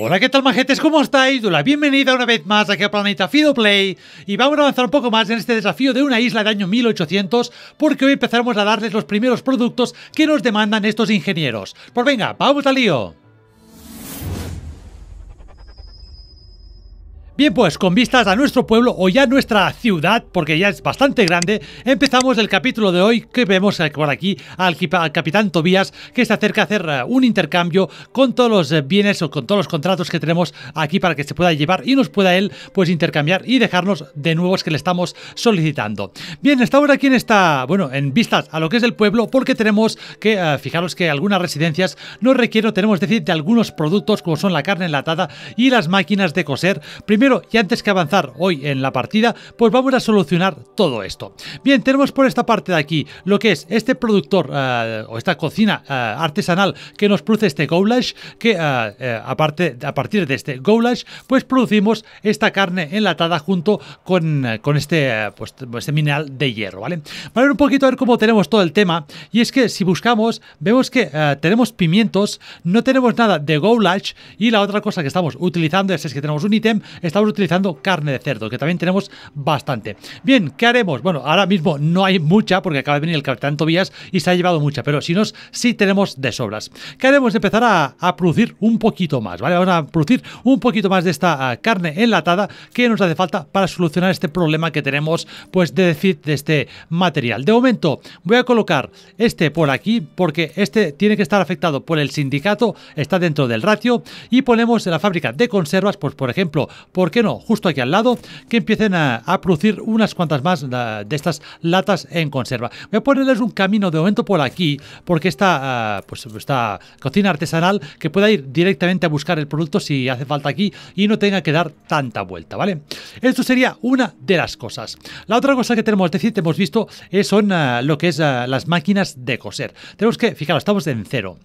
Hola, ¿qué tal, majetes? ¿Cómo estáis? La bienvenida una vez más aquí a Planeta Fido Play. Y vamos a avanzar un poco más en este desafío de una isla de año 1800, porque hoy empezaremos a darles los primeros productos que nos demandan estos ingenieros. Pues venga, vamos al lío. Bien, pues con vistas a nuestro pueblo o ya nuestra ciudad, porque ya es bastante grande, empezamos el capítulo de hoy que vemos eh, por aquí al, capitán Tobías que se acerca a hacer eh, un intercambio con todos los eh, bienes o con todos los contratos que tenemos aquí para que se pueda llevar y nos pueda él pues intercambiar y dejarnos de nuevos que le estamos solicitando. Bien, estamos aquí en esta, bueno, en vistas a lo que es el pueblo porque tenemos que, fijaros que algunas residencias no requieren, tenemos decir, de algunos productos como son la carne enlatada y las máquinas de coser. Primero pero y antes que avanzar hoy en la partida, pues vamos a solucionar todo esto. Bien, tenemos por esta parte de aquí lo que es este productor eh, o esta cocina eh, artesanal que nos produce este goulash, que eh, aparte, a partir de este goulash, pues producimos esta carne enlatada junto con, este, pues, este mineral de hierro, ¿vale? Para ver un poquito a ver cómo tenemos todo el tema, y es que si buscamos, vemos que tenemos pimientos, no tenemos nada de goulash, y la otra cosa que estamos utilizando es, es que tenemos un ítem, estamos utilizando carne de cerdo, que también tenemos bastante. Bien, ¿qué haremos? Bueno, ahora mismo no hay mucha, porque acaba de venir el capitán Tobías y se ha llevado mucha, pero si nos, sí tenemos de sobras. ¿Qué haremos? Empezar a, a producir un poquito más, ¿vale? Vamos a producir un poquito más de esta ah, carne enlatada que nos hace falta para solucionar este problema que tenemos, pues, de decir, de este material. De momento, voy a colocar este por aquí, porque este tiene que estar afectado por el sindicato, está dentro del ratio, y ponemos en la fábrica de conservas, pues, por ejemplo, por ¿por qué no? Justo aquí al lado, que empiecen a, producir unas cuantas más de estas latas en conserva. Voy a ponerles un camino de momento por aquí, porque esta, ah, pues, cocina artesanal que pueda ir directamente a buscar el producto si hace falta aquí y no tenga que dar tanta vuelta, ¿vale? Esto sería una de las cosas. La otra cosa que tenemos, que decir, hemos visto, eh, son ah, lo que es ah, las máquinas de coser. Tenemos que, fijaros, estamos en cero.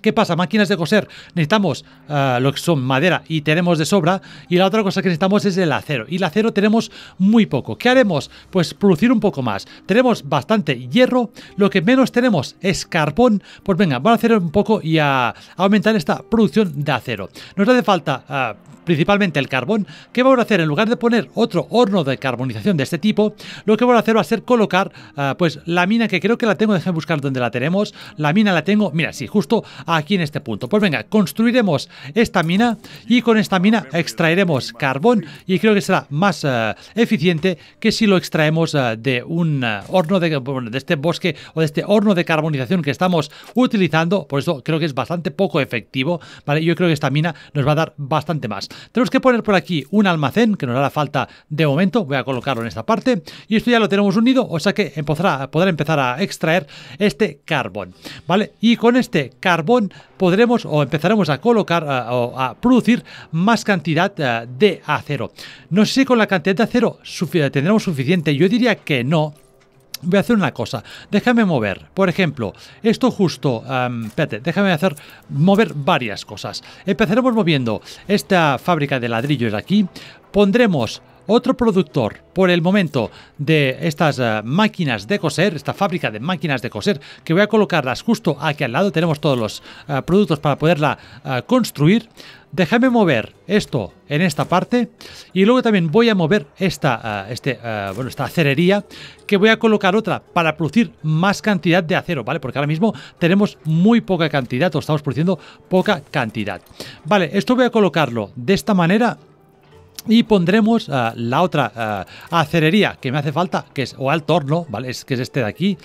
¿Qué pasa? Máquinas de coser. Necesitamos eh, lo que son madera y tenemos de sobra. Y la otra cosa que necesitamos es el acero. Y el acero tenemos muy poco. ¿Qué haremos? Pues producir un poco más. Tenemos bastante hierro. Lo que menos tenemos es carbón. Pues venga, van a hacer un poco y a, aumentar esta producción de acero. Nos hace falta... Eh, principalmente el carbón, ¿qué vamos a hacer? En lugar de poner otro horno de carbonización de este tipo, lo que voy a hacer va a ser colocar ah, pues la mina que creo que la tengo, Dejen buscar dónde la tenemos, la mina la tengo, mira, sí, justo aquí en este punto. Pues venga, construiremos esta mina y con esta mina extraeremos carbón y creo que será más ah, eficiente que si lo extraemos ah, de un horno de, de este bosque o de este horno de carbonización que estamos utilizando, por eso creo que es bastante poco efectivo, ¿vale? Yo creo que esta mina nos va a dar bastante más. Tenemos que poner por aquí un almacén, que nos hará falta de momento, voy a colocarlo en esta parte, y esto ya lo tenemos unido, o sea que podrá, empezar a extraer este carbón, ¿vale? Y con este carbón podremos o empezaremos a colocar o a producir más cantidad eh, de acero. No sé si con la cantidad de acero tendremos suficiente, yo diría que no, Voy a hacer una cosa, déjame mover, por ejemplo, esto justo, déjame hacer, mover varias cosas. Empezaremos moviendo esta fábrica de ladrillos aquí, pondremos otro productor por el momento de estas eh, máquinas de coser, esta fábrica de máquinas de coser, que voy a colocarlas justo aquí al lado, tenemos todos los eh, productos para poderla eh, construir déjame mover esto en esta parte y luego también voy a mover esta, ah, este, ah, bueno, esta acerería que voy a colocar otra para producir más cantidad de acero, ¿vale? Porque ahora mismo tenemos muy poca cantidad o estamos produciendo poca cantidad. Vale, esto voy a colocarlo de esta manera y pondremos ah, la otra acerería que me hace falta, que es o al torno, ¿vale? Es que es este de aquí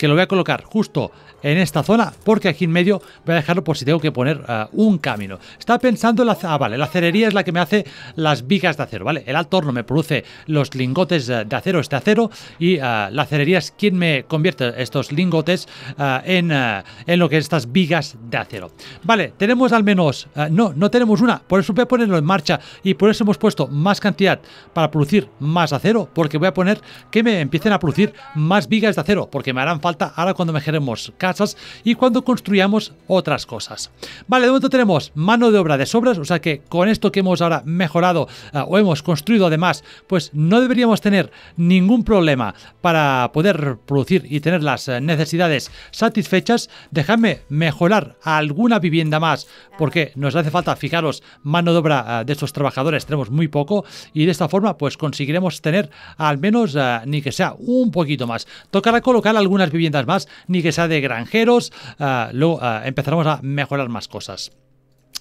que lo voy a colocar justo en esta zona, porque aquí en medio voy a dejarlo por si tengo que poner eh, un camino. está pensando la... Ah, vale, la acerería es la que me hace las vigas de acero, ¿vale? El alto horno me produce los lingotes eh, de acero, este acero, y eh, la cerería es quien me convierte estos lingotes en, en, lo que es estas vigas de acero. Vale, tenemos al menos... no, no tenemos una, por eso voy a ponerlo en marcha y por eso hemos puesto más cantidad para producir más acero, porque voy a poner que me empiecen a producir más vigas de acero, porque me harán falta ahora cuando mejoremos casas y cuando construyamos otras cosas. Vale, de momento tenemos mano de obra de sobras, o sea que con esto que hemos ahora mejorado eh, o hemos construido además, pues no deberíamos tener ningún problema para poder producir y tener las eh, necesidades satisfechas. Dejadme mejorar alguna vivienda más porque nos hace falta, fijaros, mano de obra eh, de estos trabajadores tenemos muy poco y de esta forma pues conseguiremos tener al menos ni que sea un poquito más. Tocará colocar algunas viviendas viviendas más, ni que sea de granjeros. Ah, lo ah, empezaremos a mejorar más cosas.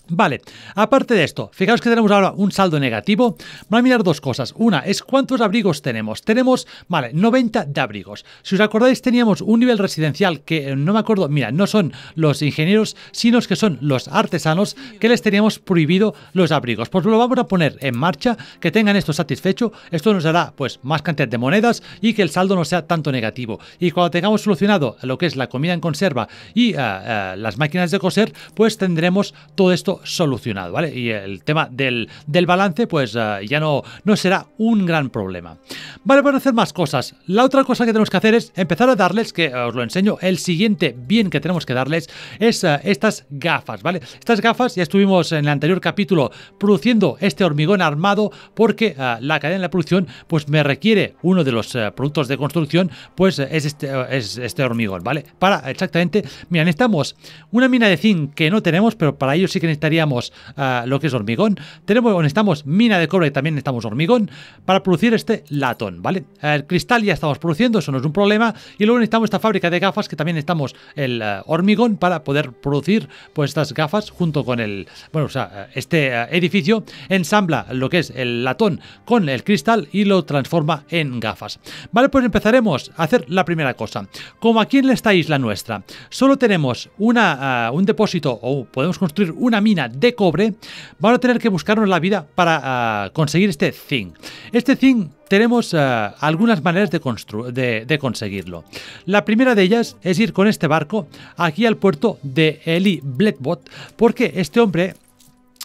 Vale, aparte de esto, fijaos que tenemos ahora un saldo negativo. Vamos a mirar dos cosas. Una es cuántos abrigos tenemos. Tenemos, vale, 90 de abrigos. Si os acordáis, teníamos un nivel residencial que eh, no me acuerdo, mira, no son los ingenieros, sino que son los artesanos que les teníamos prohibido los abrigos. Pues lo vamos a poner en marcha, que tengan esto satisfecho. Esto nos dará pues más cantidad de monedas y que el saldo no sea tanto negativo. Y cuando tengamos solucionado lo que es la comida en conserva y eh, eh, las máquinas de coser, pues tendremos todo esto solucionado, ¿vale? Y el tema del, balance, pues eh, ya no, no será un gran problema. Vale, para pues, hacer más cosas, la otra cosa que tenemos que hacer es empezar a darles, que os lo enseño, el siguiente bien que tenemos que darles es eh, estas gafas, ¿vale? Estas gafas ya estuvimos en el anterior capítulo produciendo este hormigón armado porque eh, la cadena de producción pues me requiere uno de los productos de construcción, pues es este, es este hormigón, ¿vale? Para exactamente, mira, necesitamos una mina de zinc que no tenemos, pero para ello sí que necesitamos lo que es hormigón. Tenemos, necesitamos mina de cobre, y también estamos hormigón para producir este latón, ¿vale? El cristal ya estamos produciendo, eso no es un problema. Y luego necesitamos esta fábrica de gafas que también estamos el eh, hormigón para poder producir pues estas gafas junto con el, bueno, o sea, este eh, edificio ensambla lo que es el latón con el cristal y lo transforma en gafas. Vale, pues empezaremos a hacer la primera cosa. Como aquí en esta isla nuestra, solo tenemos una, eh, un depósito o podemos construir una mina de cobre, van a tener que buscarnos la vida para ah, conseguir este zinc. Este zinc tenemos ah, algunas maneras de, construir de, conseguirlo. La primera de ellas es ir con este barco aquí al puerto de Eli Blackbot, porque este hombre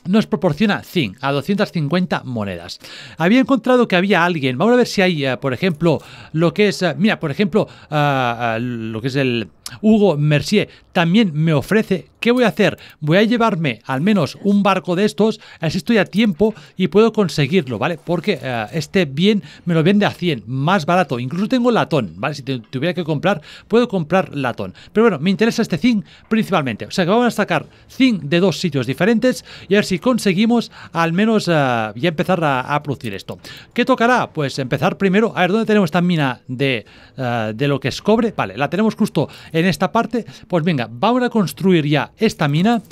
nos proporciona zinc a 250 monedas. Había encontrado que había alguien. Vamos a ver si hay, ah, por ejemplo, lo que es. mira, por ejemplo, lo que es el, Hugo Mercier también me ofrece, ¿qué voy a hacer? Voy a llevarme al menos un barco de estos, así estoy a tiempo y puedo conseguirlo, ¿vale? Porque eh, este bien me lo vende a 100, más barato, incluso tengo latón, ¿vale? Si tuviera que comprar, puedo comprar latón. Pero bueno, me interesa este zinc principalmente, o sea que vamos a sacar zinc de dos sitios diferentes y a ver si conseguimos al menos eh, ya empezar a, producir esto. ¿Qué tocará? Pues empezar primero, a ver, ¿dónde tenemos esta mina de, eh, de lo que es cobre? Vale, la tenemos justo en esta parte, pues venga, vamos a construir ya esta mina,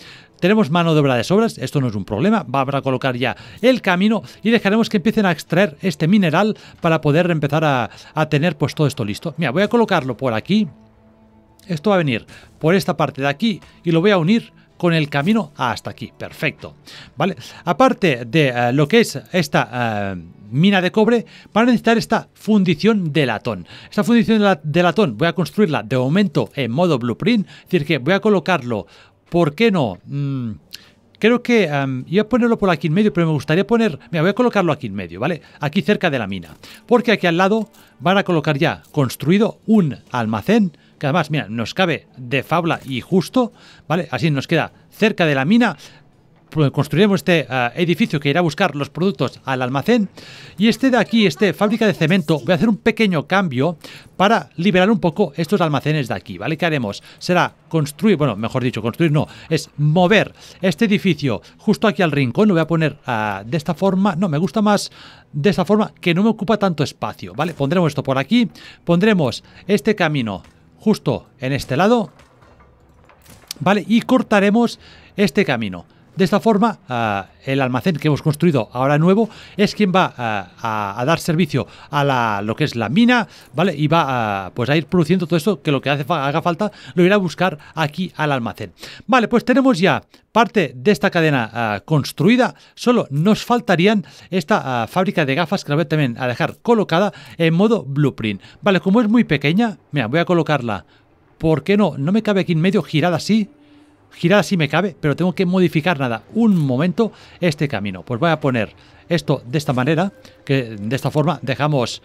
tenemos mano de obra de sobras, esto no es un problema, vamos a colocar ya el camino y dejaremos que empiecen a extraer este mineral para poder empezar a, tener pues todo esto listo. Mira, voy a colocarlo por aquí, esto va a venir por esta parte de aquí y lo voy a unir con el camino hasta aquí. Perfecto. ¿Vale? Aparte de eh, lo que es esta... Eh, mina de cobre van a necesitar esta fundición de latón. Esta fundición de latón voy a construirla de momento en modo blueprint, es decir, que voy a colocarlo, ¿por qué no? Mm, creo que em, Yo iba a ponerlo por aquí en medio, pero me gustaría poner, mira, voy a colocarlo aquí en medio, ¿vale? Aquí cerca de la mina, porque aquí al lado van a colocar ya construido un almacén que además, mira, nos cabe de fabla y justo, ¿vale? Así nos queda cerca de la mina, construiremos este eh, edificio que irá a buscar los productos al almacén y este de aquí, este fábrica de cemento, voy a hacer un pequeño cambio para liberar un poco estos almacenes de aquí, ¿vale? ¿Qué haremos? Será construir, bueno, mejor dicho, construir no, es mover este edificio justo aquí al rincón, lo voy a poner eh, de esta forma, no, me gusta más de esta forma que no me ocupa tanto espacio, ¿vale? Pondremos esto por aquí, pondremos este camino justo en este lado. Vale, y cortaremos este camino. De esta forma, ah, el almacén que hemos construido ahora nuevo es quien va ah, a, dar servicio a la, lo que es la mina, ¿vale? Y va ah, pues a ir produciendo todo esto que lo que hace, haga falta lo irá a buscar aquí al almacén. Vale, pues tenemos ya parte de esta cadena construida. Solo nos faltarían esta fábrica de gafas que la voy también a dejar colocada en modo blueprint. Vale, como es muy pequeña, mira, voy a colocarla. ¿Por qué no? No me cabe aquí en medio girada así girar si me cabe, pero tengo que modificar nada, un momento, este camino. Pues voy a poner esto de esta manera, que de esta forma dejamos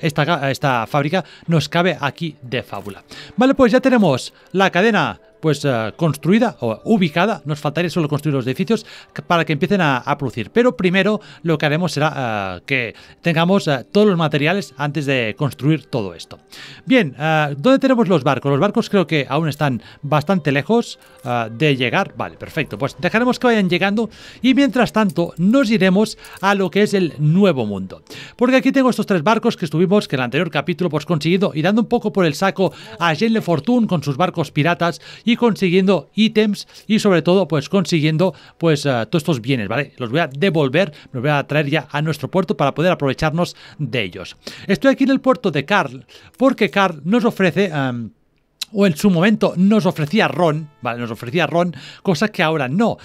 esta, esta fábrica, nos cabe aquí de fábula. Vale, pues ya tenemos la cadena pues eh, construida o ubicada, nos faltaría solo construir los edificios para que empiecen a, producir. Pero primero lo que haremos será eh, que tengamos eh, todos los materiales antes de construir todo esto. Bien, ¿dónde tenemos los barcos? Los barcos creo que aún están bastante lejos de llegar. Vale, perfecto. Pues dejaremos que vayan llegando y mientras tanto nos iremos a lo que es el nuevo mundo. Porque aquí tengo estos tres barcos que estuvimos, que en el anterior capítulo pues conseguido, y dando un poco por el saco a Jane Le Fortune con sus barcos piratas y consiguiendo ítems y sobre todo pues consiguiendo pues ah, todos estos bienes, ¿vale? Los voy a devolver, los voy a traer ya a nuestro puerto para poder aprovecharnos de ellos. Estoy aquí en el puerto de Carl porque Carl nos ofrece... o en su momento nos ofrecía ron, ¿vale? Nos ofrecía ron, cosas que ahora no.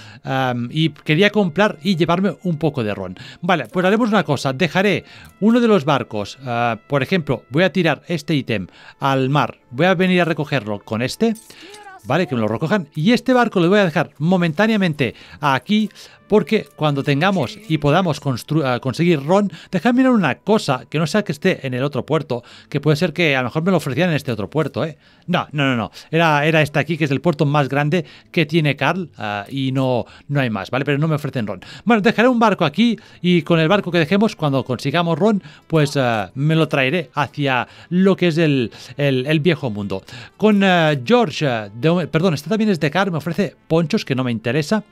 y quería comprar y llevarme un poco de ron. Vale, pues haremos una cosa. Dejaré uno de los barcos, ah, por ejemplo, voy a tirar este ítem al mar. Voy a venir a recogerlo con este. ¿vale? Que me lo recojan. Y este barco lo voy a dejar momentáneamente aquí porque cuando tengamos y podamos ah, conseguir ron, déjame mirar una cosa, que no sea que esté en el otro puerto, que puede ser que a lo mejor me lo ofrecieran en este otro puerto, ¿eh? No, no, no, no, era, era este aquí, que es el puerto más grande que tiene Carl, ah, y no, no hay más, ¿vale? Pero no me ofrecen ron. Bueno, dejaré un barco aquí, y con el barco que dejemos, cuando consigamos ron, pues ah, me lo traeré hacia lo que es el, viejo mundo. Con George de perdón, esta también es de car, me ofrece ponchos que no me interesa.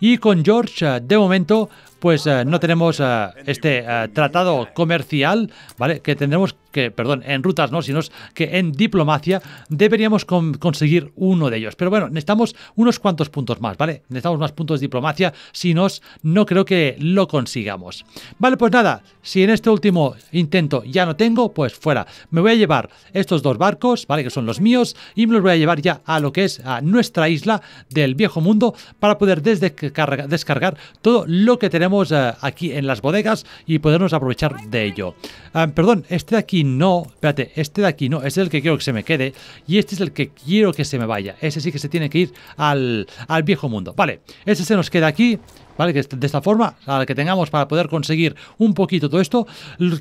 Y con George, eh, de momento, pues eh, no tenemos eh, este eh, tratado comercial, ¿vale? Que tendremos que, perdón, en rutas no, sino que en diplomacia deberíamos conseguir uno de ellos. Pero bueno, necesitamos unos cuantos puntos más, ¿vale? Necesitamos más puntos de diplomacia, si no, no creo que lo consigamos. Vale, pues nada, si en este último intento ya no tengo, pues fuera. Me voy a llevar estos dos barcos, ¿vale? Que son los míos, y me los voy a llevar ya a lo que es a nuestra isla del viejo mundo para poder descargar todo lo que tenemos eh, aquí en las bodegas y podernos aprovechar de ello. Ah, perdón, este de aquí no, espérate, este de aquí no, este es el que quiero que se me quede y este es el que quiero que se me vaya. Ese sí que se tiene que ir al, viejo mundo. Vale, ese se nos queda aquí, ¿vale? Que de esta forma, a la que tengamos para poder conseguir un poquito todo esto.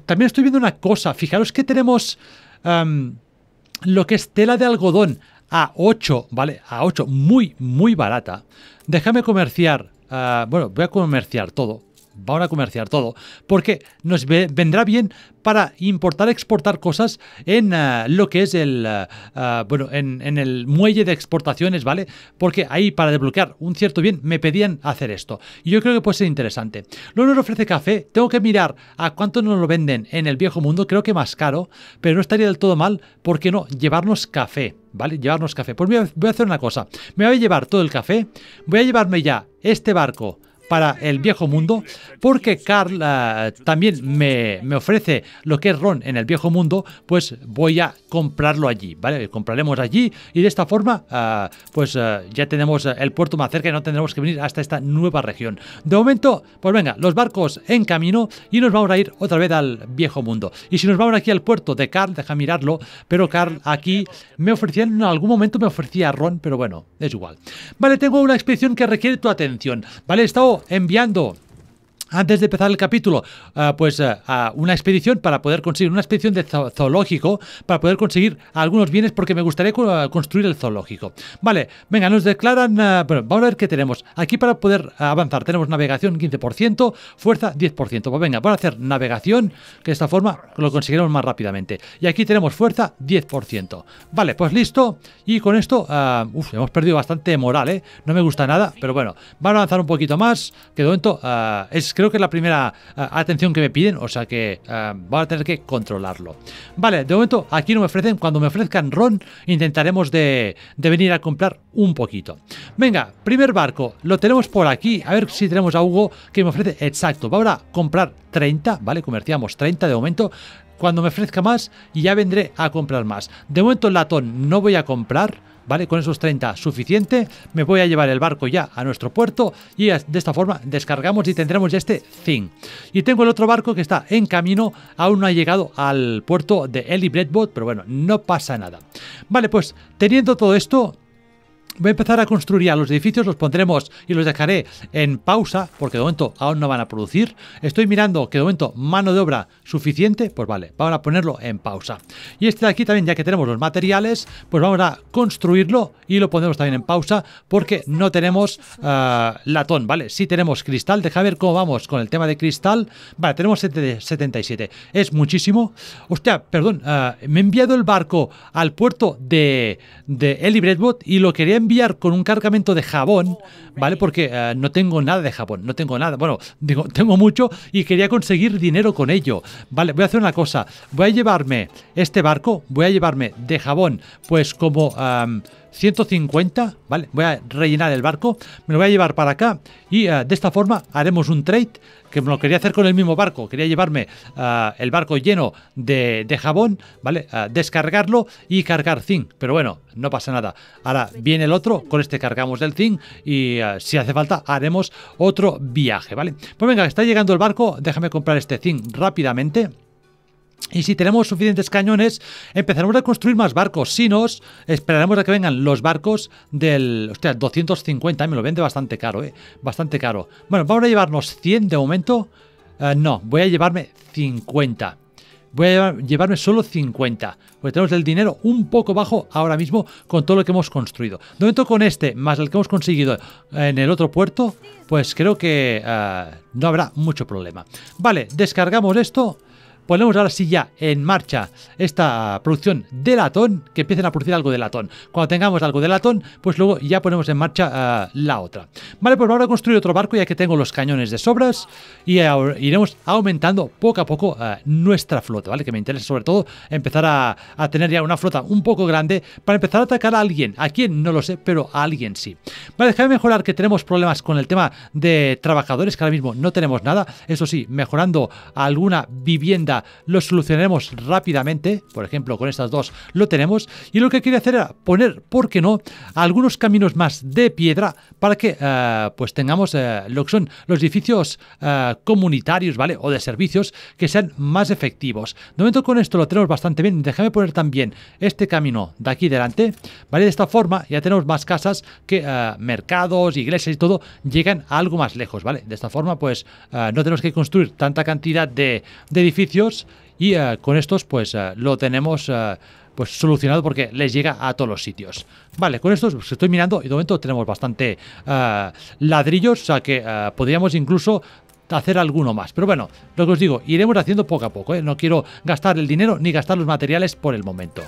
También estoy viendo una cosa, fijaros que tenemos lo que es tela de algodón a 8, ¿vale? A 8, muy, muy barata. Déjame comerciar Ah, bueno, voy a comerciar todo van a comerciar todo, porque nos vendrá bien para importar, exportar cosas en eh, lo que es el, eh, eh, bueno, en, el muelle de exportaciones, ¿vale? Porque ahí para desbloquear un cierto bien me pedían hacer esto. Y yo creo que puede ser interesante. Luego nos ofrece café, tengo que mirar a cuánto nos lo venden en el viejo mundo, creo que más caro, pero no estaría del todo mal, ¿por qué no? Llevarnos café. ¿vale? Llevarnos café. Pues voy a hacer una cosa. Me voy a llevar todo el café. Voy a llevarme ya este barco para el viejo mundo, porque Carl eh, también me, ofrece lo que es ron en el viejo mundo, pues voy a comprarlo allí, ¿vale? Compraremos allí y de esta forma, eh, pues eh, ya tenemos el puerto más cerca y no tendremos que venir hasta esta nueva región. De momento, pues venga, los barcos en camino y nos vamos a ir otra vez al viejo mundo. Y si nos vamos aquí al puerto de Carl, deja mirarlo, pero Carl aquí me ofrecía, en algún momento me ofrecía ron, pero bueno, es igual. Vale, tengo una expedición que requiere tu atención, ¿vale? He estado enviando antes de empezar el capítulo, ah, pues ah, una expedición para poder conseguir, una expedición de zoológico, para poder conseguir algunos bienes porque me gustaría construir el zoológico. Vale, venga, nos declaran, ah, bueno, vamos a ver qué tenemos. Aquí para poder avanzar tenemos navegación 15%, fuerza 10%. Pues venga, vamos a hacer navegación, que de esta forma lo conseguiremos más rápidamente. Y aquí tenemos fuerza 10%. Vale, pues listo. Y con esto, uff, hemos perdido bastante moral, ¿eh? No me gusta nada, pero bueno, vamos a avanzar un poquito más, que de momento es Creo que es la primera eh, atención que me piden, o sea que eh, va a tener que controlarlo. Vale, de momento aquí no me ofrecen. Cuando me ofrezcan ron, intentaremos de, de venir a comprar un poquito. Venga, primer barco. Lo tenemos por aquí. A ver si tenemos a Hugo que me ofrece. Exacto, va ahora a comprar 30, ¿vale? Comerciamos 30 de momento cuando me ofrezca más ya vendré a comprar más. De momento el latón no voy a comprar ¿Vale? Con esos 30 suficiente, me voy a llevar el barco ya a nuestro puerto y de esta forma descargamos y tendremos ya este fin. Y tengo el otro barco que está en camino, aún no ha llegado al puerto de Eli Breadbot, pero bueno, no pasa nada. Vale, pues teniendo todo esto, Voy a empezar a construir ya los edificios, los pondremos y los dejaré en pausa, porque de momento aún no van a producir. Estoy mirando que de momento mano de obra suficiente, pues vale, vamos a ponerlo en pausa. Y este de aquí también, ya que tenemos los materiales, pues vamos a construirlo y lo pondremos también en pausa, porque no tenemos eh, latón, ¿vale? si tenemos cristal, deja ver cómo vamos con el tema de cristal. Vale, tenemos 77, es muchísimo. Hostia, perdón, eh, me he enviado el barco al puerto de, de y lo quería enviar con un cargamento de jabón, ¿vale? Porque eh, no tengo nada de jabón, no tengo nada. Bueno, digo, tengo mucho y quería conseguir dinero con ello. Vale, voy a hacer una cosa. Voy a llevarme este barco, voy a llevarme de jabón, pues como... 150, ¿vale? Voy a rellenar el barco, me lo voy a llevar para acá y eh, de esta forma haremos un trade que me lo quería hacer con el mismo barco, quería llevarme eh, el barco lleno de, jabón, ¿vale? Eh, descargarlo y cargar zinc, pero bueno, no pasa nada. Ahora viene el otro, con este cargamos el zinc y si hace falta haremos otro viaje, ¿vale? Pues venga, está llegando el barco, déjame comprar este zinc rápidamente. Y si tenemos suficientes cañones, empezaremos a construir más barcos. Si no, esperaremos a que vengan los barcos del... Hostia, 250, me lo vende bastante caro, ¿eh? Bastante caro. Bueno, vamos a llevarnos 100 de momento. Eh, no, voy a llevarme 50. Voy a llevarme solo 50, porque tenemos el dinero un poco bajo ahora mismo con todo lo que hemos construido. De momento con este, más el que hemos conseguido en el otro puerto, pues creo que eh, no habrá mucho problema. Vale, descargamos esto ponemos ahora sí ya en marcha esta producción de latón, que empiecen a producir algo de latón. Cuando tengamos algo de latón, pues luego ya ponemos en marcha eh, la otra. Vale, pues ahora construir otro barco ya que tengo los cañones de sobras y iremos aumentando poco a poco eh, nuestra flota, ¿vale? Que me interesa sobre todo empezar a, a tener ya una flota un poco grande para empezar a atacar a alguien. A quién no lo sé, pero a alguien sí. Vale, déjame mejorar que tenemos problemas con el tema de trabajadores, que ahora mismo no tenemos nada. Eso sí, mejorando alguna vivienda lo solucionaremos rápidamente, por ejemplo con estas dos lo tenemos, y lo que quería hacer era poner, ¿por qué no?, algunos caminos más de piedra para que eh, pues tengamos eh, lo que son los edificios eh, comunitarios, ¿vale?, o de servicios que sean más efectivos. De momento con esto lo tenemos bastante bien, déjame poner también este camino de aquí delante, ¿vale?, de esta forma ya tenemos más casas que mercados, iglesias y todo llegan algo más lejos, ¿vale? De esta forma pues no tenemos que construir tanta cantidad de edificios y eh, con estos pues eh, lo tenemos eh, pues solucionado porque les llega a todos los sitios. Vale, con estos pues, estoy mirando y de momento tenemos bastante ladrillos, o sea que podríamos incluso hacer alguno más. Pero bueno, lo que os digo, iremos haciendo poco a poco. No quiero gastar el dinero ni gastar los materiales por el momento.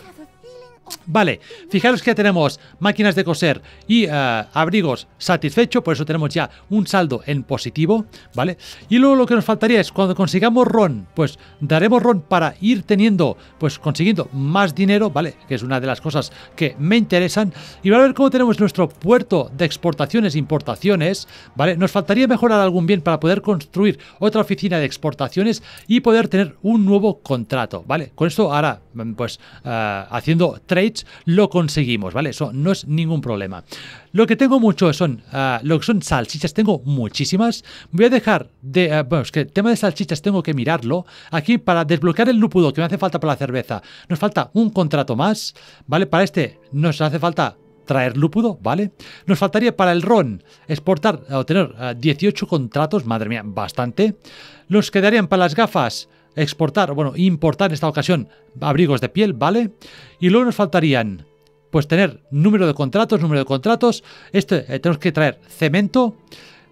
Vale, fijaros que tenemos máquinas de coser y eh, abrigos satisfecho, por eso tenemos ya un saldo en positivo, ¿vale? Y luego lo que nos faltaría es cuando consigamos RON, pues daremos RON para ir teniendo, pues consiguiendo más dinero, ¿vale? Que es una de las cosas que me interesan. Y va a ver cómo tenemos nuestro puerto de exportaciones e importaciones, ¿vale? Nos faltaría mejorar algún bien para poder construir otra oficina de exportaciones y poder tener un nuevo contrato, ¿vale? Con esto ahora, pues eh, haciendo haciendo lo conseguimos, ¿vale? Eso no es ningún problema. Lo que tengo mucho son, ah, lo que son salchichas, tengo muchísimas. Voy a dejar de, ah, bueno, es que el tema de salchichas tengo que mirarlo. Aquí para desbloquear el lúpulo que me hace falta para la cerveza, nos falta un contrato más, ¿vale? Para este nos hace falta traer lúpulo, ¿vale? Nos faltaría para el ron exportar o tener 18 contratos, madre mía, bastante. Los quedarían para las gafas exportar, bueno, importar en esta ocasión abrigos de piel, ¿vale? Y luego nos faltarían, pues tener número de contratos, número de contratos, este, eh, tenemos que traer cemento,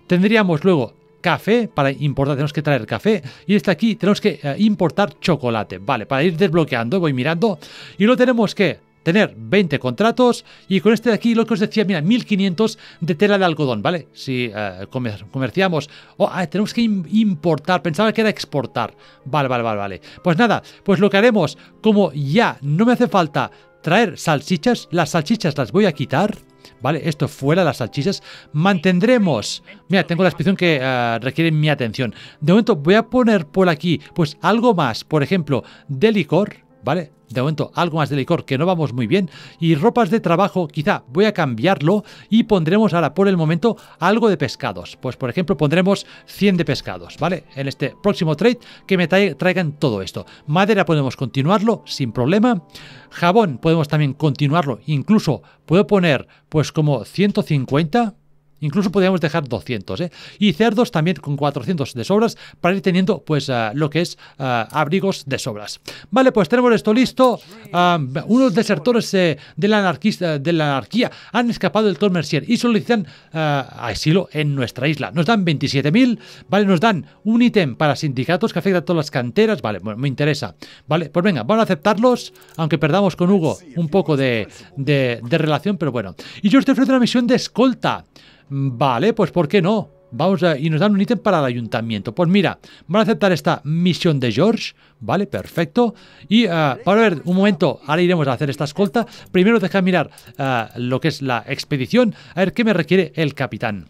tendríamos luego café, para importar tenemos que traer café, y este aquí tenemos que eh, importar chocolate, ¿vale? Para ir desbloqueando, voy mirando, y luego tenemos que tener 20 contratos y con este de aquí lo que os decía, mira, 1500 de tela de algodón, ¿vale? Si eh, comerciamos, oh, tenemos que importar, pensaba que era exportar, vale, vale, vale, vale. Pues nada, pues lo que haremos, como ya no me hace falta traer salchichas, las salchichas las voy a quitar. ¿Vale? Esto fuera, las salchichas. Mantendremos. Mira, tengo la expresión que eh, requiere mi atención. De momento voy a poner por aquí, pues algo más, por ejemplo, de licor ¿vale? De momento, algo más de licor, que no vamos muy bien. Y ropas de trabajo, quizá voy a cambiarlo y pondremos ahora por el momento algo de pescados. Pues por ejemplo, pondremos 100 de pescados, ¿vale? En este próximo trade que me traigan todo esto. Madera podemos continuarlo sin problema. Jabón podemos también continuarlo. Incluso puedo poner pues como 150, Incluso podríamos dejar 200. ¿eh? Y cerdos también con 400 de sobras para ir teniendo pues ah, lo que es ah, abrigos de sobras. Vale, pues tenemos esto listo. Ah, unos desertores eh, de, la anarquista, eh, de la anarquía han escapado del Tor Mercier y solicitan asilo en nuestra isla. Nos dan 27.000, ¿vale? Nos dan un ítem para sindicatos que afecta a todas las canteras, ¿vale? Bueno, Me interesa. Vale, pues venga, van a aceptarlos, aunque perdamos con Hugo un poco de, de, relación, pero bueno. Y yo te ofrezco una misión de escolta. Vale, pues ¿por qué no? Vamos a, y nos dan un ítem para el ayuntamiento. Pues mira, van a aceptar esta misión de George, ¿vale? Perfecto. Y ah, para ver, un momento, ahora iremos a hacer esta escolta. Primero deja mirar ah, lo que es la expedición, a ver qué me requiere el capitán.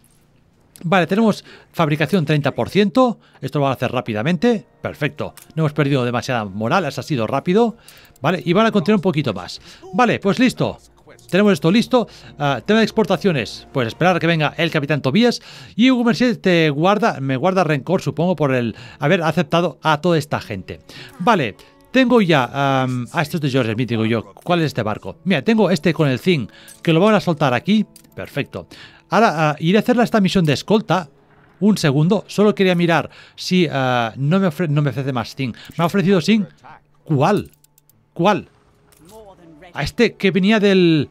Vale, tenemos fabricación 30%, esto lo van a hacer rápidamente, perfecto, no hemos perdido demasiada moral, ha sido rápido, vale, y van a continuar un poquito más. Vale, pues listo, tenemos esto listo. Ah, tema de exportaciones, pues esperar a que venga el capitán Tobías. Y Hugo Merced te guarda, me guarda rencor, supongo, por el haber aceptado a toda esta gente. Vale, tengo ya, Ah, esto es de George Smith digo yo, ¿cuál es este barco? Mira, tengo este con el zinc, que lo van a soltar aquí, perfecto. Ahora ah, iré a hacer esta misión de escolta, un segundo, solo quería mirar si ah, no, me no me ofrece más zinc. Me ha ofrecido zinc, ¿cuál? ¿Cuál? A este que venía del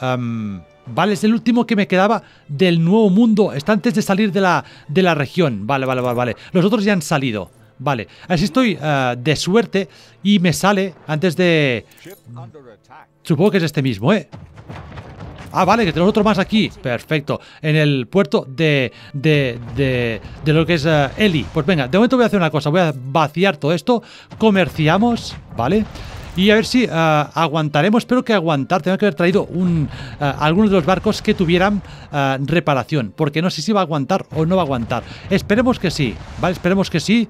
vale, es el último que me quedaba del nuevo mundo. Está antes de salir de la, de la región. Vale, vale, vale, vale. Los otros ya han salido. Vale, así estoy eh, de suerte y me sale antes de... Supongo que es este mismo, ¿eh? Ah, vale, que tenemos otro más aquí. Perfecto. En el puerto de, de, de, de lo que es eh, Eli. Pues venga, de momento voy a hacer una cosa. Voy a vaciar todo esto. Comerciamos, ¿vale? vale y a ver si ah, aguantaremos. Espero que aguantar. Tengo que haber traído ah, algunos de los barcos que tuvieran ah, reparación, porque no sé si va a aguantar o no va a aguantar. Esperemos que sí, ¿vale? Esperemos que sí.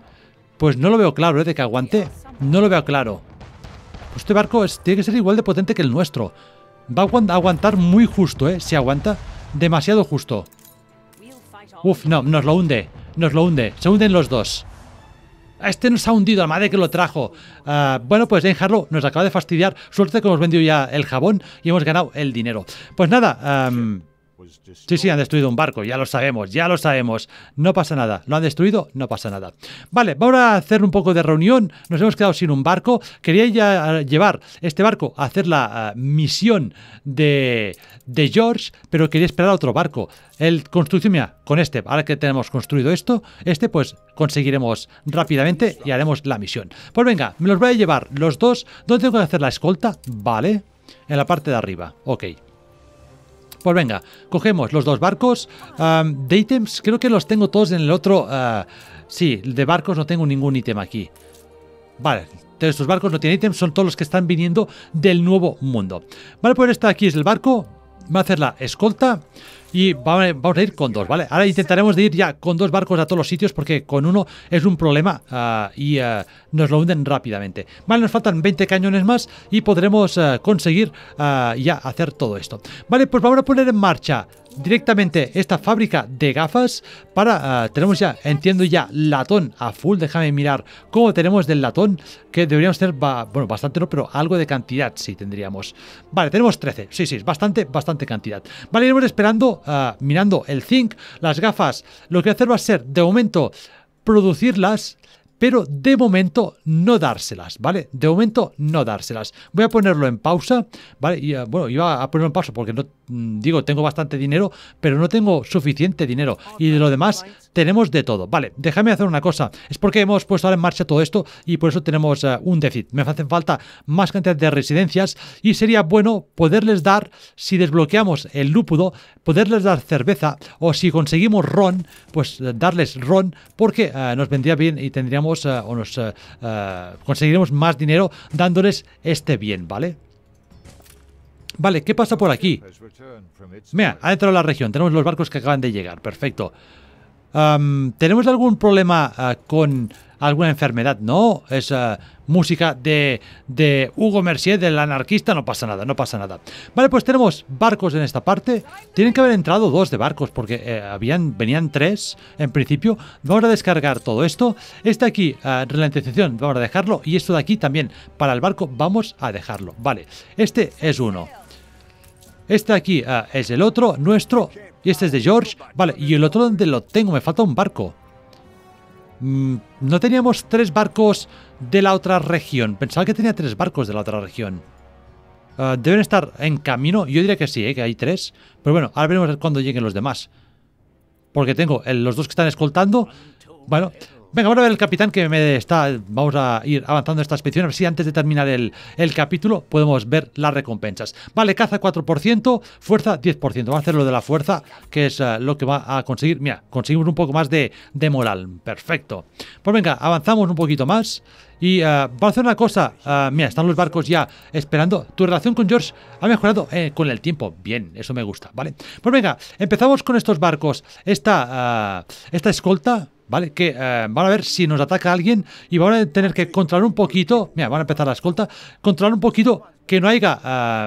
Pues no lo veo claro, ¿eh? De que aguante. No lo veo claro. Pues este barco tiene que ser igual de potente que el nuestro. Va a aguantar muy justo, ¿eh? Si aguanta, demasiado justo. Uf, no, nos lo hunde. Nos lo hunde. Se hunden los dos este nos ha hundido, la madre que lo trajo. Ah, bueno, pues en nos acaba de fastidiar. Suerte que hemos vendido ya el jabón y hemos ganado el dinero. Pues nada. eh... Sí, sí, han destruido un barco, ya lo sabemos, ya lo sabemos. No pasa nada, lo han destruido, no pasa nada. Vale, vamos a hacer un poco de reunión. Nos hemos quedado sin un barco. Quería llevar este barco a hacer la eh, misión de, de, George, pero quería esperar a otro barco. El construcción, mira, con este, ahora que tenemos construido esto, este pues conseguiremos rápidamente y haremos la misión. Pues venga, me los voy a llevar los dos. ¿Dónde tengo que hacer la escolta? Vale, en la parte de arriba, ok. Pues venga, cogemos los dos barcos. de ítems, creo que los tengo todos en el otro... Ah, sí, de barcos no tengo ningún ítem aquí. Vale, todos estos barcos no tienen ítems, son todos los que están viniendo del nuevo mundo. Vale, pues esta aquí es el barco. Va a hacer la escolta y vamos a ir con dos, ¿vale? Ahora intentaremos de ir ya con dos barcos a todos los sitios porque con uno es un problema ah, y ah, nos lo hunden rápidamente. Vale, nos faltan 20 cañones más y podremos ah, conseguir ya hacer todo esto. Vale, pues vamos a poner en marcha directamente esta fábrica de gafas para... Ah, tenemos ya, entiendo ya, latón a full. Déjame mirar cómo tenemos del latón, que deberíamos tener, bueno, bastante no, pero algo de cantidad sí tendríamos. Vale, tenemos 13. Sí, sí, bastante, bastante cantidad. Vale, iremos esperando, ah, mirando el zinc, las gafas. Lo que voy a hacer va a ser, de momento, producirlas pero de momento no dárselas, ¿vale? De momento no dárselas. Voy a ponerlo en pausa, ¿vale? Y, ah, bueno, iba a ponerlo en pausa porque no Mm, digo, tengo bastante dinero, pero no tengo suficiente dinero. Y de lo demás, tenemos de todo. Vale, déjame hacer una cosa. Es porque hemos puesto ahora en marcha todo esto y por eso tenemos eh, un déficit. Me hacen falta más cantidad de residencias y sería bueno poderles dar, si desbloqueamos el lúpulo, poderles dar cerveza o si conseguimos ron, pues eh, darles ron porque eh, nos vendría bien y tendríamos o nos conseguiremos más dinero dándoles este bien, ¿vale? Vale, ¿qué pasa por aquí? Mira, ha entrado la región. Tenemos los barcos que acaban de llegar. Perfecto. ¿Tenemos algún problema ah, con alguna enfermedad? No, es ah, música de, Hugo Mercier, del anarquista. No pasa nada, no pasa nada. Vale, pues tenemos barcos en esta parte. Tienen que haber entrado dos de barcos porque eh, habían, venían tres en principio. Vamos a descargar todo esto. Este aquí, ah, ralentización, vamos a dejarlo. Y esto de aquí también, para el barco, vamos a dejarlo. Vale, este es uno. Este aquí ah, es el otro, nuestro. Y este es de George. Vale, y el otro donde lo tengo, me falta un barco. Mm, no teníamos tres barcos de la otra región. Pensaba que tenía tres barcos de la otra región. Ah, deben estar en camino. Yo diría que sí, eh, que hay tres. Pero bueno, ahora veremos cuando lleguen los demás. Porque tengo los dos que están escoltando. Bueno, Venga, ahora a ver el capitán que me está. Vamos a ir avanzando esta expedición. A ver si antes de terminar el, capítulo podemos ver las recompensas. Vale, caza 4%, fuerza 10%. Vamos a hacer lo de la fuerza, que es eh, lo que va a conseguir. Mira, conseguimos un poco más de, de moral. Perfecto. Pues venga, avanzamos un poquito más. Y eh, va a hacer una cosa. Eh, mira, están los barcos ya esperando. Tu relación con George ha mejorado con el tiempo. Bien, eso me gusta, ¿vale? Pues venga, empezamos con estos barcos. Esta, esta escolta ¿vale? Que eh, van a ver si nos ataca alguien y van a tener que controlar un poquito, mira, van a empezar la escolta, controlar un poquito que no haya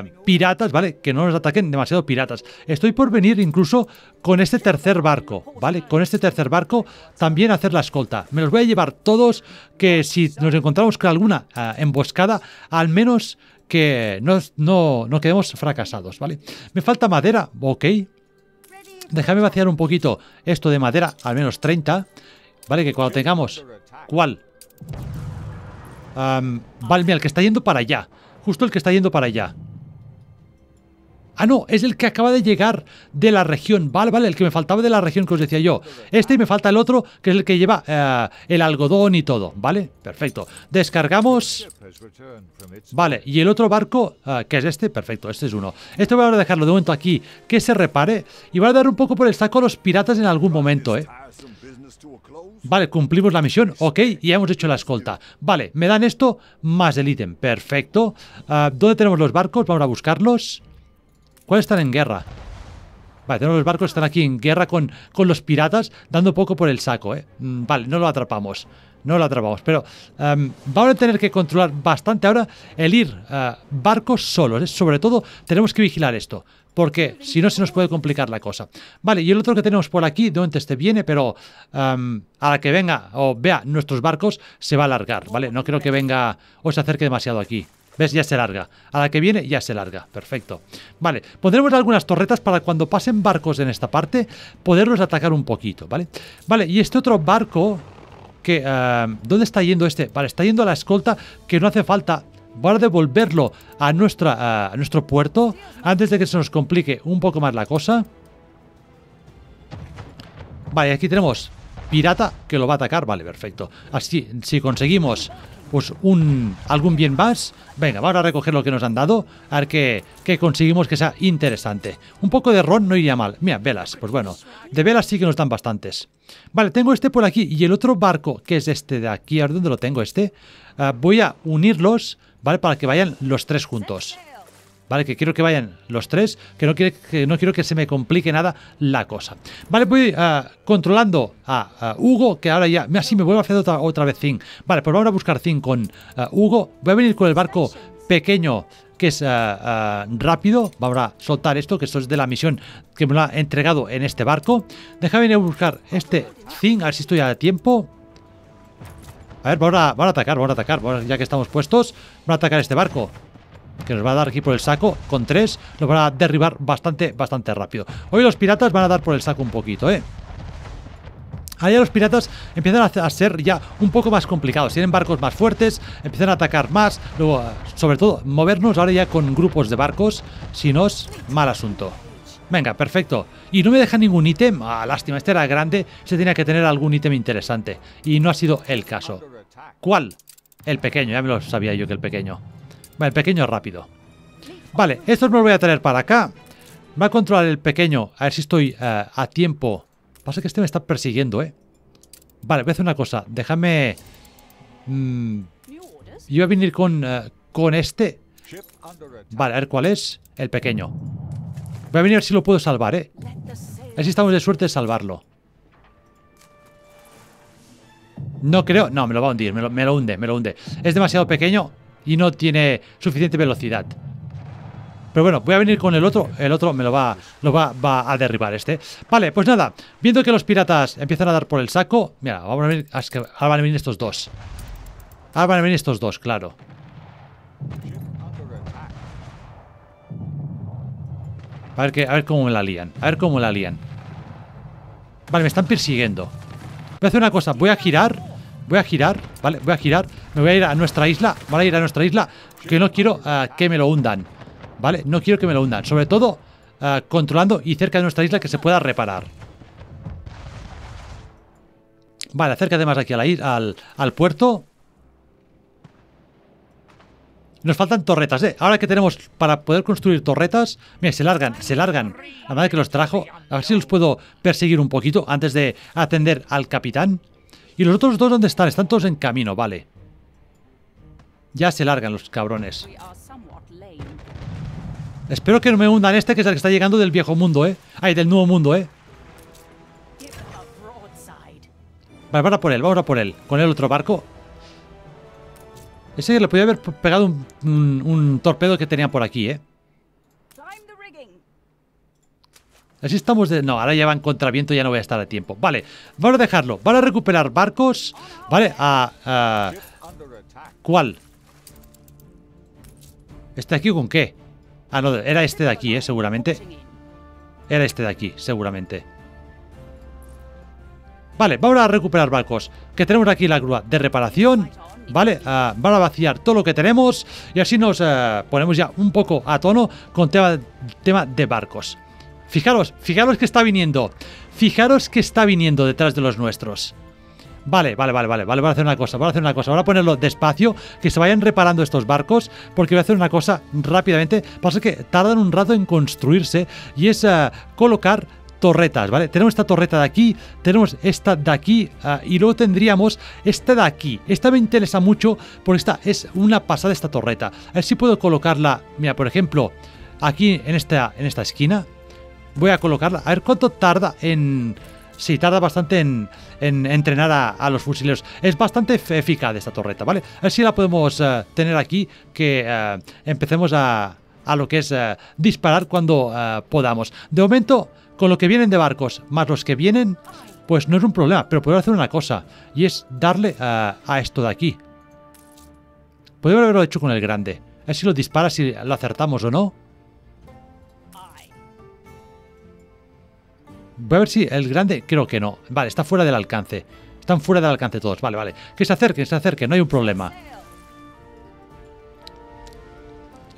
eh, piratas, ¿vale? Que no nos ataquen demasiado piratas. Estoy por venir incluso con este tercer barco, ¿vale? Con este tercer barco también hacer la escolta. Me los voy a llevar todos, que si nos encontramos con alguna eh, emboscada, al menos que no, no quedemos fracasados, ¿vale? Me falta madera, ok, Déjame vaciar un poquito esto de madera, al menos 30. Vale, que cuando tengamos... ¿Cuál? Um, Valme, el que está yendo para allá. Justo el que está yendo para allá. Ah, no, es el que acaba de llegar de la región. Vale, vale, el que me faltaba de la región que os decía yo. Este y me falta el otro, que es el que lleva eh, el algodón y todo. Vale, perfecto. Descargamos. Vale, y el otro barco, eh, que es este, perfecto, este es uno. Esto voy a dejarlo de momento aquí, que se repare. Y voy a dar un poco por el saco a los piratas en algún momento, ¿eh? Vale, cumplimos la misión, ok, y ya hemos hecho la escolta. Vale, me dan esto más el ítem, perfecto. Eh, ¿Dónde tenemos los barcos? Vamos a buscarlos. ¿Cuáles están en guerra? Vale, tenemos los barcos que están aquí en guerra con, con los piratas, dando poco por el saco, ¿eh? Mm, vale, no lo atrapamos. No lo atrapamos. Pero em, vamos a tener que controlar bastante ahora el ir eh, barcos solos. ¿eh? Sobre todo, tenemos que vigilar esto. Porque si no, se nos puede complicar la cosa. Vale, y el otro que tenemos por aquí, de donde este viene, pero em, a la que venga o vea nuestros barcos, se va a alargar, ¿vale? No creo que venga o se acerque demasiado aquí. ¿Ves? Ya se larga. A la que viene ya se larga. Perfecto. Vale, pondremos algunas torretas para cuando pasen barcos en esta parte, poderlos atacar un poquito, ¿vale? Vale, y este otro barco que... Eh, ¿Dónde está yendo este? Vale, está yendo a la escolta que no hace falta voy a devolverlo a, nuestra, eh, a nuestro puerto antes de que se nos complique un poco más la cosa. Vale, aquí tenemos pirata que lo va a atacar. Vale, perfecto. Así, si conseguimos pues un algún bien más. Venga, vamos a recoger lo que nos han dado, a ver qué, conseguimos que sea interesante. Un poco de ron no iría mal. Mira, velas, pues bueno, de velas sí que nos dan bastantes. Vale, tengo este por aquí y el otro barco, que es este de aquí, a donde dónde lo tengo este. Ah, voy a unirlos, ¿vale? Para que vayan los tres juntos. ¿vale? Que quiero que vayan los tres, que no, que no quiero que se me complique nada la cosa. Vale, voy pues, ah, controlando a Hugo, que ahora ya, me me vuelvo a hacer otra, vez Zing. Vale, pues vamos a buscar Zing con ah, Hugo. Voy a venir con el barco pequeño que es ah, rápido, vamos a soltar esto, que esto es de la misión que me lo ha entregado en este barco. Déjame venir a buscar este Zing, a ver si estoy a tiempo. A ver, vamos a, a atacar, vamos a atacar, ya que estamos puestos, vamos a atacar este barco que nos va a dar aquí por el saco, con tres nos van a derribar bastante, bastante rápido. Hoy los piratas van a dar por el saco un poquito, ¿eh? Ahora los piratas empiezan a ser ya un poco más complicados. Tienen barcos más fuertes, empiezan a atacar más. Luego, sobre todo, movernos ahora ya con grupos de barcos. Si no es mal asunto. Venga, perfecto. Y no me deja ningún ítem. Ah, lástima, este era grande. Se este tenía que tener algún ítem interesante. Y no ha sido el caso. ¿Cuál? El pequeño, ya me lo sabía yo que el pequeño. Vale, el pequeño rápido. Vale, estos me los voy a traer para acá. Va a controlar el pequeño, a ver si estoy eh, a tiempo. Pasa que este me está persiguiendo, ¿eh? Vale, voy a hacer una cosa. Déjame... Mm, yo voy a venir con, eh, con este. Vale, a ver cuál es. El pequeño. Voy a venir si lo puedo salvar, ¿eh? A ver si estamos de suerte de salvarlo. No creo... No, me lo va a hundir. me lo hunde, me lo hunde. Es demasiado pequeño y no tiene suficiente velocidad. Pero bueno, voy a venir con el otro. El otro me lo va, lo va, a derribar este. Vale, pues nada. Viendo que los piratas empiezan a dar por el saco. Mira, vamos a venir, ahora van a venir estos dos. Ahora van a venir estos dos, claro. A ver, que, ver cómo me la lían. A ver cómo me la lían. Vale, me están persiguiendo. Voy a hacer una cosa. Voy a girar Voy a girar, ¿vale? Voy a girar. Me voy a ir a nuestra isla. Voy a ir a nuestra isla. Que no quiero eh, que me lo hundan. ¿Vale? No quiero que me lo hundan. Sobre todo, eh, controlando y cerca de nuestra isla que se pueda reparar. Vale, de más aquí a al, al puerto. Nos faltan torretas, ¿eh? Ahora que tenemos para poder construir torretas... Mira, se largan, se largan. La madre que los trajo. A ver si los puedo perseguir un poquito antes de atender al capitán. ¿Y los otros dos dónde están? Están todos en camino, vale. Ya se largan los cabrones. Espero que no me hundan este, que es el que está llegando del viejo mundo, ¿eh? Ay, del nuevo mundo, ¿eh? Vale, vamos a por él, vamos a por él. Con el otro barco. Ese le podía haber pegado un torpedo que tenía por aquí, ¿eh? Así estamos de... No, ahora ya va en contraviento, ya no voy a estar a tiempo. Vale, vamos a dejarlo. Van a recuperar barcos. Vale, a... ¿Cuál? ¿Este aquí con qué? Ah, no, era este de aquí, ¿eh? Seguramente. Era este de aquí, seguramente. Vale, vamos a recuperar barcos. Que tenemos aquí la grúa de reparación. ¿vale? Ah, van a vaciar todo lo que tenemos y así nos eh, ponemos ya un poco a tono con tema, tema de barcos. Fijaros, fijaros que está viniendo. Fijaros que está viniendo detrás de los nuestros. Vale, vale, vale, vale, vale, voy a hacer una cosa, voy a hacer una cosa, voy a ponerlo despacio, que se vayan reparando estos barcos, porque voy a hacer una cosa rápidamente, pasa que tardan un rato en construirse, y es eh, colocar torretas, ¿vale? Tenemos esta torreta de aquí, tenemos esta de aquí eh, y luego tendríamos esta de aquí. Esta me interesa mucho porque esta es una pasada esta torreta. A ver si puedo colocarla, mira, por ejemplo, aquí en esta, en esta esquina, Voy a colocarla. A ver cuánto tarda en... Sí, tarda bastante en, entrenar a, los fusileros. Es bastante eficaz esta torreta, ¿vale? A ver si la podemos eh, tener aquí, que eh, empecemos a, a, lo que es eh, disparar cuando podamos. De momento, con lo que vienen de barcos, más los que vienen, pues no es un problema. Pero puedo hacer una cosa, y es darle a esto de aquí. Podemos haberlo hecho con el grande. A ver si lo dispara, si lo acertamos o no. Voy a ver si el grande. Creo que no. Vale, está fuera del alcance. Están fuera del alcance todos. Vale, vale. Que se acerquen, se acerquen. No hay un problema.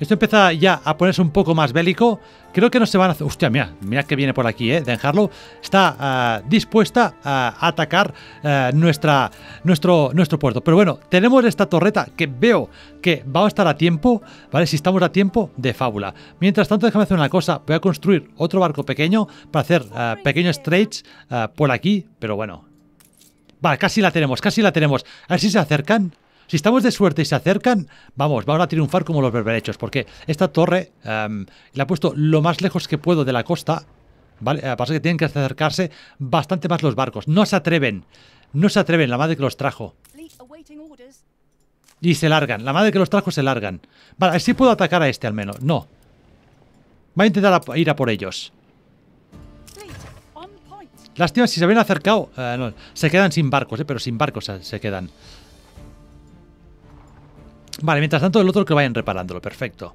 Esto empieza ya a ponerse un poco más bélico. Creo que no se van a hacer. Hostia, mira, mira que viene por aquí, ¿eh? Dejarlo. está ah, dispuesta a atacar eh, nuestra, nuestro, nuestro puerto. Pero bueno, tenemos esta torreta que veo que va a estar a tiempo, ¿vale? Si estamos a tiempo, de fábula. Mientras tanto, déjame hacer una cosa. Voy a construir otro barco pequeño para hacer ah, pequeños trades ah, por aquí. Pero bueno. Vale, casi la tenemos, casi la tenemos. A ver si se acercan. Si estamos de suerte y se acercan, vamos, van a triunfar como los berberechos, porque esta torre em, la he puesto lo más lejos que puedo de la costa, ¿vale? Eh, pasa que tienen que acercarse bastante más los barcos. No se atreven, no se atreven, la madre que los trajo. Y se largan, la madre que los trajo se largan. Vale, así puedo atacar a este al menos, no. Va a intentar ir a por ellos. Lástima si se habían acercado. Eh, se quedan sin barcos, eh, pero sin barcos se quedan. Vale, mientras tanto el otro que vayan reparándolo, perfecto.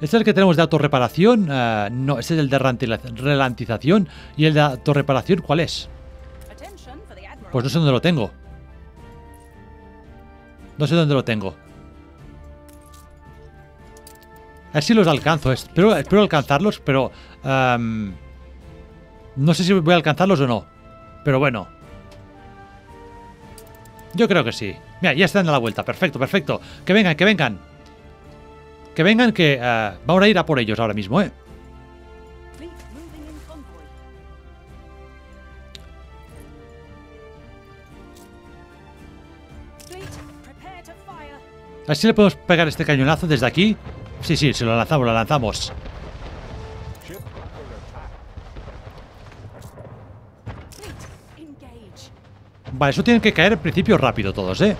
Este es el que tenemos de autorreparación. Eh, no, este es el de relantización. ¿Y el de autorreparación cuál es? Pues no sé dónde lo tengo. No sé dónde lo tengo. A ver si los alcanzo. Espero, espero alcanzarlos, pero... Em, no sé si voy a alcanzarlos o no. Pero bueno. Yo creo que sí. Mira, ya están a la vuelta. Perfecto, perfecto. Que vengan, que vengan. Que vengan, que eh, vamos a ir a por ellos ahora mismo, ¿eh? A le podemos pegar este cañonazo desde aquí. Sí, sí, se lo lanzamos, lo lanzamos. Vale, eso tienen que caer al principio rápido todos, ¿eh?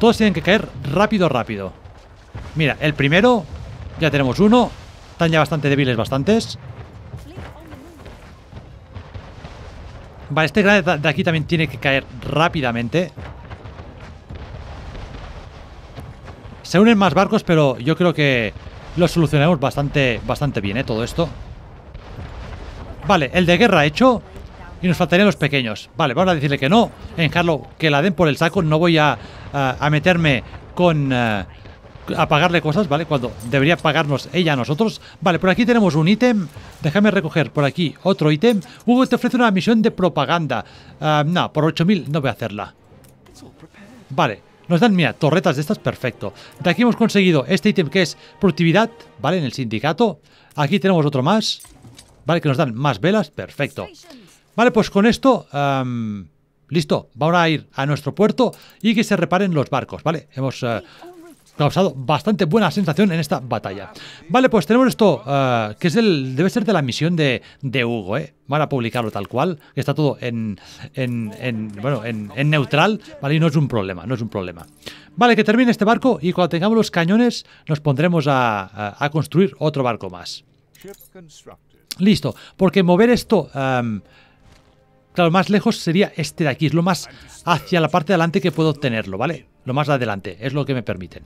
Todos tienen que caer rápido, rápido. Mira, el primero. Ya tenemos uno. Están ya bastante débiles, bastantes. Vale, este grande de aquí también tiene que caer rápidamente. Se unen más barcos, pero yo creo que lo solucionaremos bastante, bastante bien, ¿eh? Todo esto. Vale, el de guerra hecho y nos faltarían los pequeños. Vale, vamos a decirle que no, Enjarlo, que la den por el saco, no voy a, meterme con... Eh, a pagarle cosas, ¿vale? Cuando debería pagarnos ella a nosotros. Vale, por aquí tenemos un ítem. Déjame recoger por aquí otro ítem. Hugo te ofrece una misión de propaganda. Ah, no, por 8.000 no voy a hacerla. Vale, nos dan, mía torretas de estas, perfecto. De aquí hemos conseguido este ítem que es productividad, ¿vale? En el sindicato. Aquí tenemos otro más, ¿vale? Que nos dan más velas, perfecto. Vale, pues con esto, listo, vamos a ir a nuestro puerto y que se reparen los barcos, ¿vale? Hemos... Eh, causado bastante buena sensación en esta batalla. Vale, pues tenemos esto, eh, que es el, debe ser de la misión de, Hugo, ¿eh? Van a publicarlo tal cual, que está todo en, en, bueno, en, neutral, ¿vale? Y no es un problema, no es un problema. Vale, que termine este barco y cuando tengamos los cañones nos pondremos a, construir otro barco más. Listo, porque mover esto... Claro, más lejos sería este de aquí, es lo más hacia la parte de adelante que puedo tenerlo, ¿vale? Lo más adelante, es lo que me permiten.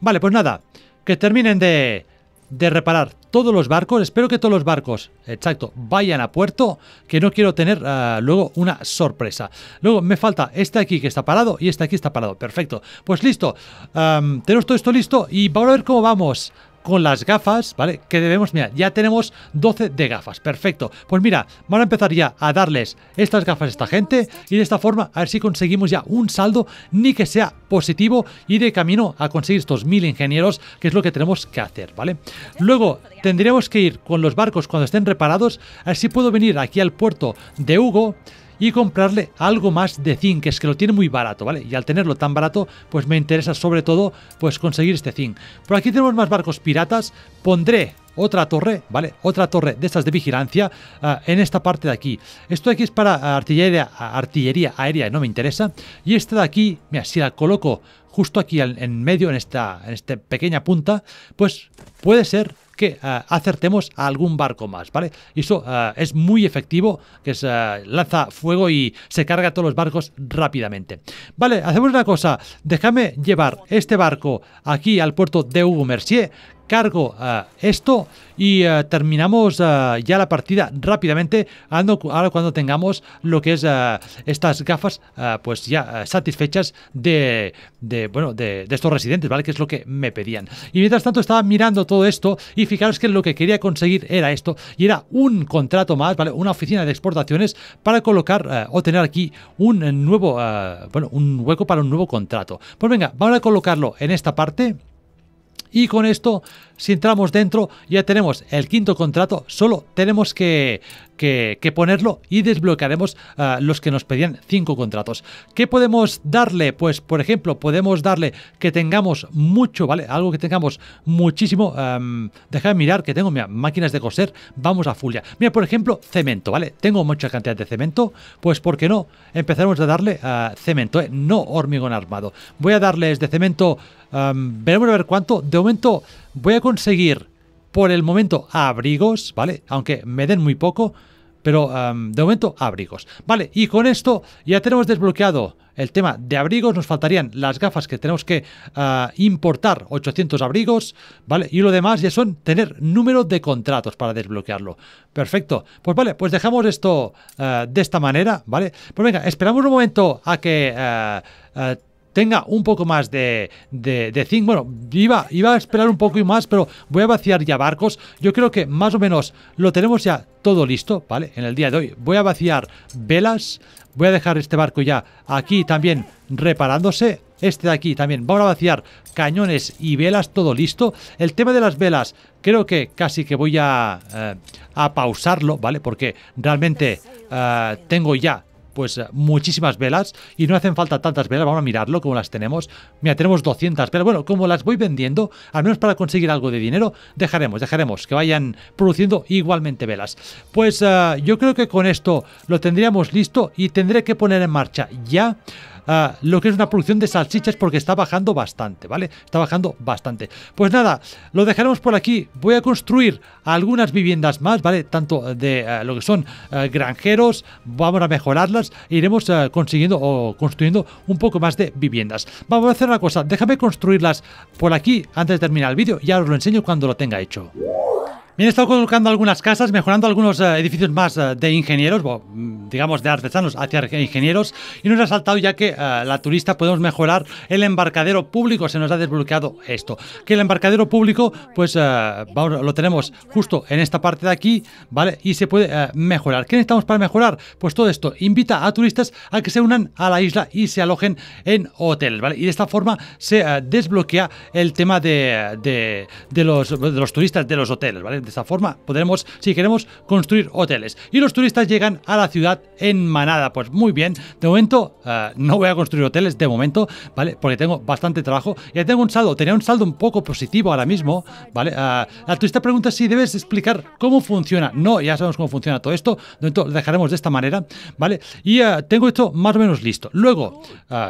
Vale, pues nada, que terminen de, reparar todos los barcos. Espero que todos los barcos, exacto, vayan a puerto, que no quiero tener ah, luego una sorpresa. Luego me falta este aquí que está parado y este aquí está parado. Perfecto. Pues listo. tenemos todo esto listo y vamos a ver cómo vamos con las gafas, ¿vale? Que debemos, mira, ya tenemos 12 de gafas, perfecto. Pues mira, van a empezar ya a darles estas gafas a esta gente y de esta forma a ver si conseguimos ya un saldo ni que sea positivo y de camino a conseguir estos mil ingenieros, que es lo que tenemos que hacer, ¿vale? Luego tendríamos que ir con los barcos cuando estén reparados, a ver si puedo venir aquí al puerto de Hugo, y comprarle algo más de zinc, que es que lo tiene muy barato, ¿vale? Y al tenerlo tan barato, pues me interesa sobre todo pues conseguir este zinc. Por aquí tenemos más barcos piratas, pondré otra torre, ¿vale? Otra torre de estas de vigilancia ah, en esta parte de aquí. Esto de aquí es para artillería, artillería aérea, no me interesa. Y esta de aquí, mira, si la coloco justo aquí en, medio, en esta, en esta pequeña punta, pues puede ser que eh, acertemos a algún barco más, ¿vale? eso eh, es muy efectivo, que se eh, lanza fuego y se carga todos los barcos rápidamente. Vale, hacemos una cosa, déjame llevar este barco aquí al puerto de Hugo Mercier, cargo esto y eh, terminamos eh, ya la partida rápidamente ahora cuando tengamos lo que es eh, estas gafas pues ya satisfechas de, bueno de, de, estos residentes vale que es lo que me pedían y mientras tanto estaba mirando todo esto y fijaros que lo que quería conseguir era esto y era un contrato más vale una oficina de exportaciones para colocar o tener aquí un nuevo bueno un hueco para un nuevo contrato pues venga vamos a colocarlo en esta parte y con esto, si entramos dentro, ya tenemos el quinto contrato, solo tenemos que, ponerlo y desbloquearemos ah, los que nos pedían cinco contratos. ¿Qué podemos darle? Pues, por ejemplo, podemos darle que tengamos mucho, ¿vale? Algo que tengamos muchísimo. Um, mirar que tengo máquinas de coser, vamos a full Mira, por ejemplo, cemento, ¿vale? Tengo mucha cantidad de cemento, pues, ¿por qué no? Empezaremos a darle ah, cemento, ¿eh? no hormigón armado. Voy a darles de cemento veremos a ver cuánto. De momento voy a conseguir por el momento abrigos, ¿vale? Aunque me den muy poco, pero de momento abrigos. Vale, y con esto ya tenemos desbloqueado el tema de abrigos. Nos faltarían las gafas que tenemos que ah, importar, 800 abrigos, ¿vale? Y lo demás ya son tener número de contratos para desbloquearlo. Perfecto. Pues vale, pues dejamos esto ah, de esta manera, ¿vale? Pues venga, esperamos un momento a que... Ah, tenga un poco más de, de, zinc. Bueno, iba, a esperar un poco y más, pero voy a vaciar ya barcos. Yo creo que más o menos lo tenemos ya todo listo, ¿vale? En el día de hoy voy a vaciar velas. Voy a dejar este barco ya aquí también reparándose. Este de aquí también. Vamos a vaciar cañones y velas, todo listo. El tema de las velas, creo que casi que voy a, eh, a pausarlo, ¿vale? Porque realmente eh, tengo ya pues eh, muchísimas velas y no hacen falta tantas velas, vamos a mirarlo como las tenemos. Mira, tenemos 200 pero bueno, como las voy vendiendo, al menos para conseguir algo de dinero, dejaremos, dejaremos que vayan produciendo igualmente velas. Pues eh, yo creo que con esto lo tendríamos listo y tendré que poner en marcha ya Ah, lo que es una producción de salchichas porque está bajando bastante, ¿vale? Está bajando bastante. Pues nada, lo dejaremos por aquí. Voy a construir algunas viviendas más, ¿vale? Tanto de eh, lo que son eh, granjeros, vamos a mejorarlas, iremos eh, consiguiendo o construyendo un poco más de viviendas. Vamos a hacer una cosa, déjame construirlas por aquí antes de terminar el vídeo, ya os lo enseño cuando lo tenga hecho. Bien, he estado colocando algunas casas, mejorando algunos eh, edificios más eh, de ingenieros, mm, digamos de artesanos hacia ingenieros, y nos ha saltado ya que eh, la turista podemos mejorar el embarcadero público, se nos ha desbloqueado esto. Que el embarcadero público, pues lo tenemos justo en esta parte de aquí, ¿vale? Y se puede mejorar. ¿Qué necesitamos para mejorar? Pues todo esto, invita a turistas a que se unan a la isla y se alojen en hoteles, ¿vale? Y de esta forma se desbloquea el tema de, de los turistas de los hoteles, ¿vale? de esta forma podremos, si queremos, construir hoteles. Y los turistas llegan a la ciudad en manada. Pues muy bien, de momento eh, no voy a construir hoteles, de momento, ¿vale? Porque tengo bastante trabajo. Ya tengo un saldo, tenía un saldo un poco positivo ahora mismo, ¿vale? Eh, la turista pregunta si debes explicar cómo funciona. No, ya sabemos cómo funciona todo esto, de momento dejaremos de esta manera, ¿vale? Y eh, tengo esto más o menos listo. Luego,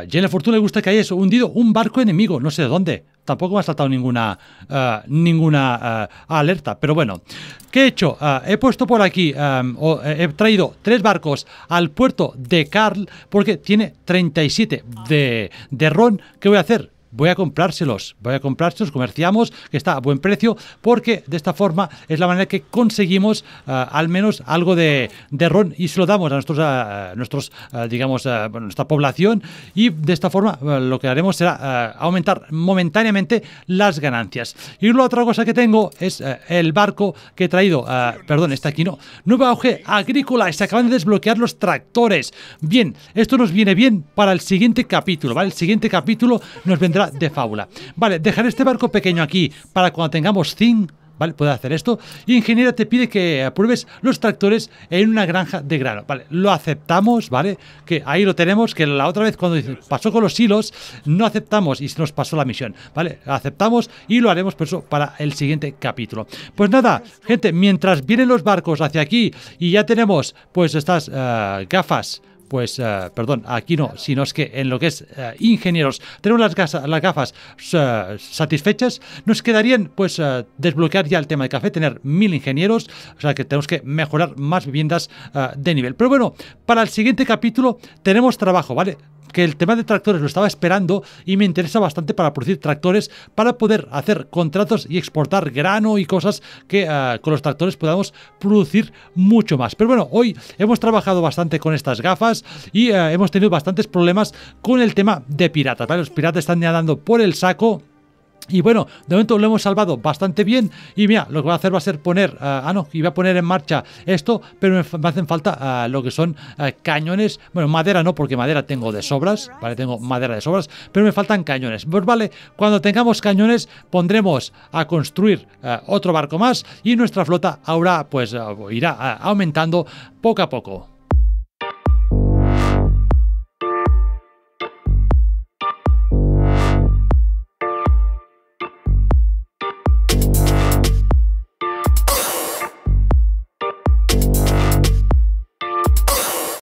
Jenna Fortuna le gusta que haya hundido un barco enemigo, no sé de dónde tampoco me ha saltado ninguna, eh, ninguna eh, alerta. Pero bueno, ¿qué he hecho? Eh, he puesto por aquí, he traído tres barcos al puerto de Carl porque tiene 37 de, de ron. ¿Qué voy a hacer? voy a comprárselos, voy a comprárselos, comerciamos, que está a buen precio, porque de esta forma es la manera que conseguimos eh, al menos algo de, ron y se lo damos a nuestros, nuestros digamos, a nuestra población y de esta forma eh, lo que haremos será eh, aumentar momentáneamente las ganancias. Y la otra cosa que tengo es el barco que he traído, perdón, está aquí, no, nuevo auge agrícola, se acaban de desbloquear los tractores. Bien, esto nos viene bien para el siguiente capítulo, ¿vale? El siguiente capítulo nos vendrá de fábula. Vale, dejar este barco pequeño aquí para cuando tengamos zinc. ¿Vale? Puede hacer esto. Y ingeniera te pide que apruebes los tractores en una granja de grano. ¿Vale? Lo aceptamos, ¿vale? Que ahí lo tenemos, que la otra vez cuando pasó con los hilos, no aceptamos y se nos pasó la misión, ¿vale? Aceptamos y lo haremos por eso para el siguiente capítulo. Pues nada, gente, mientras vienen los barcos hacia aquí y ya tenemos pues estas eh, gafas pues, eh, perdón, aquí no, sino es que en lo que es eh, ingenieros, tenemos las, las gafas eh, satisfechas, nos quedarían, pues, desbloquear ya el tema de café, tener mil ingenieros, o sea que tenemos que mejorar más viviendas de nivel. Pero bueno, para el siguiente capítulo tenemos trabajo, ¿vale? que el tema de tractores lo estaba esperando y me interesa bastante para producir tractores para poder hacer contratos y exportar grano y cosas que ah, con los tractores podamos producir mucho más. Pero bueno, hoy hemos trabajado bastante con estas gafas y ah, hemos tenido bastantes problemas con el tema de piratas. Los piratas están nadando por el saco. Y bueno, de momento lo hemos salvado bastante bien. Y mira, lo que va a hacer va a ser poner, ah, ah no, iba a poner en marcha esto, pero me, hacen falta ah, lo que son ah, cañones. Bueno, madera no, porque madera tengo de sobras, ¿vale? Tengo madera de sobras, pero me faltan cañones. Pues vale, cuando tengamos cañones pondremos a construir otro barco más y nuestra flota ahora pues irá aumentando poco a poco.